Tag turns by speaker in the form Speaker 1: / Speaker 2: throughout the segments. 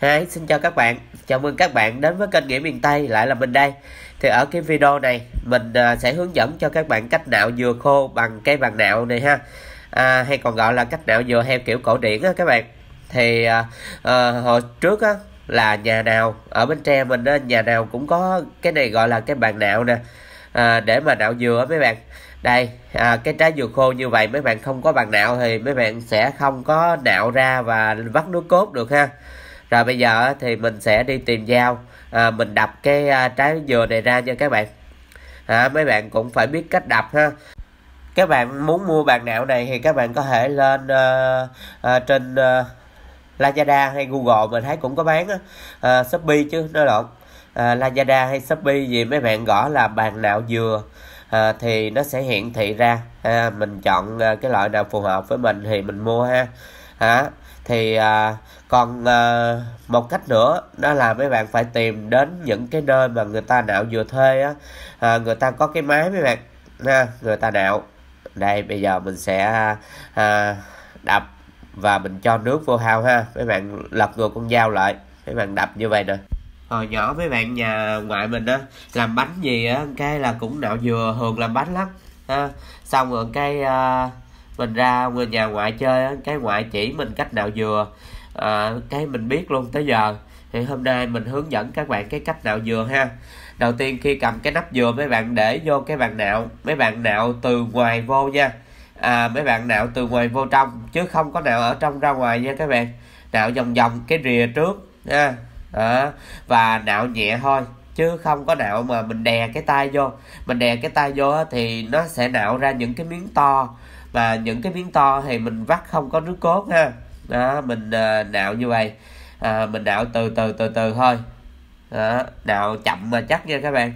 Speaker 1: Hi, xin chào các bạn. Chào mừng các bạn đến với kênh Nghĩa Miền Tây, lại là mình đây. Thì ở cái video này, mình à, sẽ hướng dẫn cho các bạn cách nạo dừa khô bằng cái bàn nạo này ha. À, hay còn gọi là cách nạo dừa heo kiểu cổ điển á các bạn. Thì à, à, hồi trước á là nhà nào ở Bến Tre mình á, nhà nào cũng có cái này gọi là cái bàn nạo nè. À, để mà nạo dừa mấy bạn đây à, cái trái dừa khô như vậy mấy bạn không có bàn nạo thì mấy bạn sẽ không có nạo ra và vắt nước cốt được ha rồi bây giờ thì mình sẽ đi tìm dao à, mình đập cái à, trái dừa này ra nha các bạn à, mấy bạn cũng phải biết cách đập ha các bạn muốn mua bàn nạo này thì các bạn có thể lên uh, uh, trên uh, Lazada hay Google mình thấy cũng có bán uh, Shopee chứ nói lộn uh, Lazada hay Shopee gì mấy bạn gõ là bàn nạo dừa à, thì nó sẽ hiển thị ra à, mình chọn à, cái loại nào phù hợp với mình thì mình mua ha à, thì à, còn à, một cách nữa đó là mấy bạn phải tìm đến những cái nơi mà người ta nạo vừa thuê á à, người ta có cái máy mấy bạn ha người ta nạo đây bây giờ mình sẽ à, đập và mình cho nước vô hao ha mấy bạn lật ngược con dao lại mấy bạn đập như vậy nè hồi nhỏ mấy bạn nhà ngoại mình á làm bánh gì á cái là cũng nạo dừa thường làm bánh lắm ha xong rồi cái à, mình ra nhà ngoại chơi cái ngoại chỉ mình cách nào vừa à, cái mình biết luôn tới giờ thì hôm nay mình hướng dẫn các bạn cái cách nào dừa ha đầu tiên khi cầm cái nắp dừa mấy bạn để vô cái bàn nạo mấy bạn nạo từ ngoài vô nha à, mấy bạn nạo từ ngoài vô trong chứ không có nạo ở trong ra ngoài nha các bạn nạo vòng vòng cái rìa trước ha à, và nạo nhẹ thôi chứ không có nạo mà mình đè cái tay vô mình đè cái tay vô thì nó sẽ nạo ra những cái miếng to và những cái miếng to thì mình vắt không có nước cốt ha đó mình à, nạo như vậy à, mình nạo từ từ từ từ thôi đó, nạo chậm mà chắc nha các bạn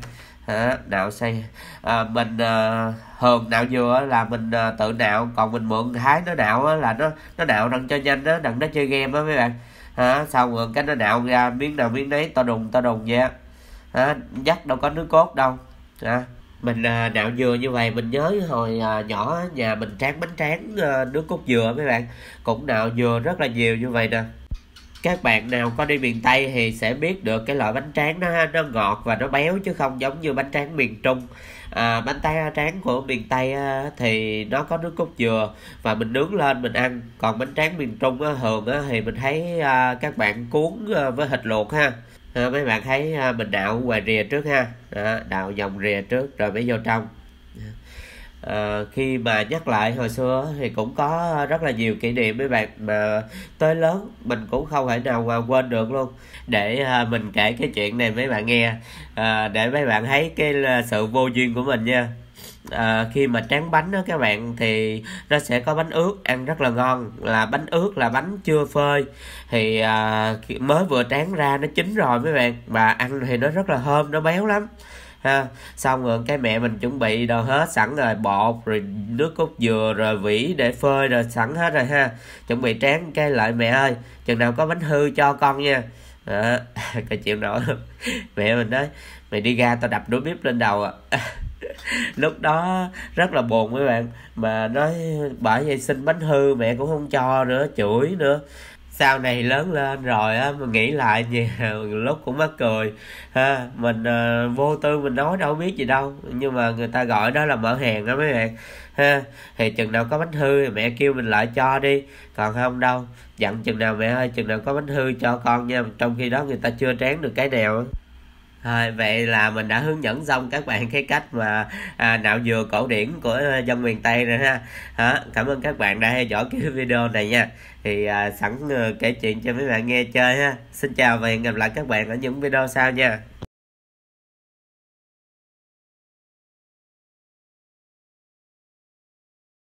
Speaker 1: đó, nạo xây à, ờ, mình à, thường nạo dừa là mình à, tự nạo còn mình mượn thái nó nạo là nó nó nạo đặng cho nhanh đó đặng nó chơi game đó mấy bạn à, xong rồi cái nó nạo ra miếng nào miếng đấy to đùng to đùng vậy á dắt đâu có nước cốt đâu à, mình à, nạo dừa như vậy mình nhớ hồi à, nhỏ nhà mình tráng bánh tráng ờ, nước cốt dừa mấy bạn cũng nạo dừa rất là nhiều như vậy nè các bạn nào có đi miền Tây thì sẽ biết được cái loại bánh tráng nó nó ngọt và nó béo chứ không giống như bánh tráng miền Trung à, bánh tay à, tráng của miền Tây thì nó có nước cốt dừa và mình nướng lên mình ăn còn bánh tráng miền Trung á, thường thì mình thấy à, các bạn cuốn ờ, với thịt luộc ha à, mấy bạn thấy mình đạo ngoài rìa trước ha à, đạo dòng rìa trước rồi mới vô trong à, khi mà nhắc lại hồi xưa thì cũng có rất là nhiều kỷ niệm mấy bạn mà tới lớn mình cũng không thể nào mà quên được luôn để à, mình kể cái chuyện này mấy bạn nghe à, để mấy bạn thấy cái là sự vô duyên của mình nha à, khi mà tráng bánh đó các bạn thì nó sẽ có bánh ướt ăn rất là ngon là bánh ướt là bánh chưa phơi thì à, mới vừa tráng ra nó chín rồi mấy bạn và ăn thì nó rất là thơm nó béo lắm ha xong rồi cái mẹ mình chuẩn bị đồ hết sẵn rồi bột rồi nước cốt dừa rồi vỉ để phơi rồi sẵn hết rồi ha chuẩn bị tráng cái lại mẹ ơi chừng nào có bánh hư cho con nha à, cái chịu nổi mẹ mình nói mày đi ra tao đập đuối bếp lên đầu à lúc đó rất là buồn mấy bạn mà nói bởi vậy xin bánh hư mẹ cũng không cho nữa chửi nữa sau này lớn lên rồi á mình nghĩ lại nhiều lúc cũng mắc cười ha mình à, vô tư mình nói đâu biết gì đâu nhưng mà người ta gọi đó là mở hàng đó mấy bạn ha thì chừng nào có bánh hư thì mẹ kêu mình lại cho đi còn không đâu dặn chừng nào mẹ ơi chừng nào có bánh hư cho con nha trong khi đó người ta chưa tráng được cái nào À, vậy là mình đã hướng dẫn xong các bạn cái cách mà à, nạo dừa cổ điển của ờ, dân miền Tây rồi ha. À, cảm ơn các bạn đã theo dõi cái video này nha. Thì à, sẵn ờ, kể chuyện cho mấy bạn nghe chơi ha. Xin chào và hẹn gặp lại các bạn ở những video sau nha.